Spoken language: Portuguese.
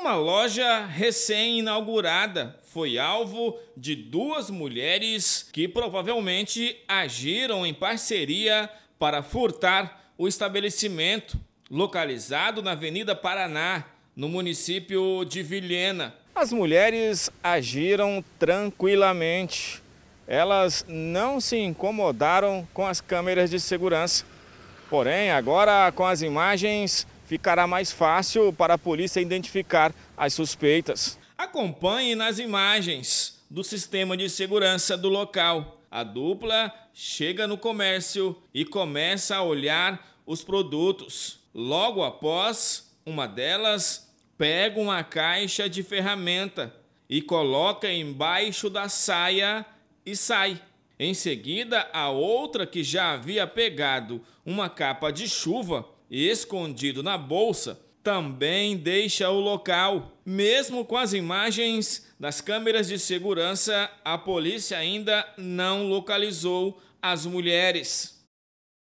Uma loja recém-inaugurada foi alvo de duas mulheres que provavelmente agiram em parceria para furtar o estabelecimento, localizado na Avenida Paraná, no município de Vilhena. As mulheres agiram tranquilamente. Elas não se incomodaram com as câmeras de segurança. Porém, agora com as imagens ficará mais fácil para a polícia identificar as suspeitas. Acompanhe nas imagens do sistema de segurança do local. A dupla chega no comércio e começa a olhar os produtos. Logo após, uma delas pega uma caixa de ferramenta e coloca embaixo da saia e sai. Em seguida, a outra que já havia pegado uma capa de chuva escondido na bolsa, também deixa o local. Mesmo com as imagens das câmeras de segurança, a polícia ainda não localizou as mulheres.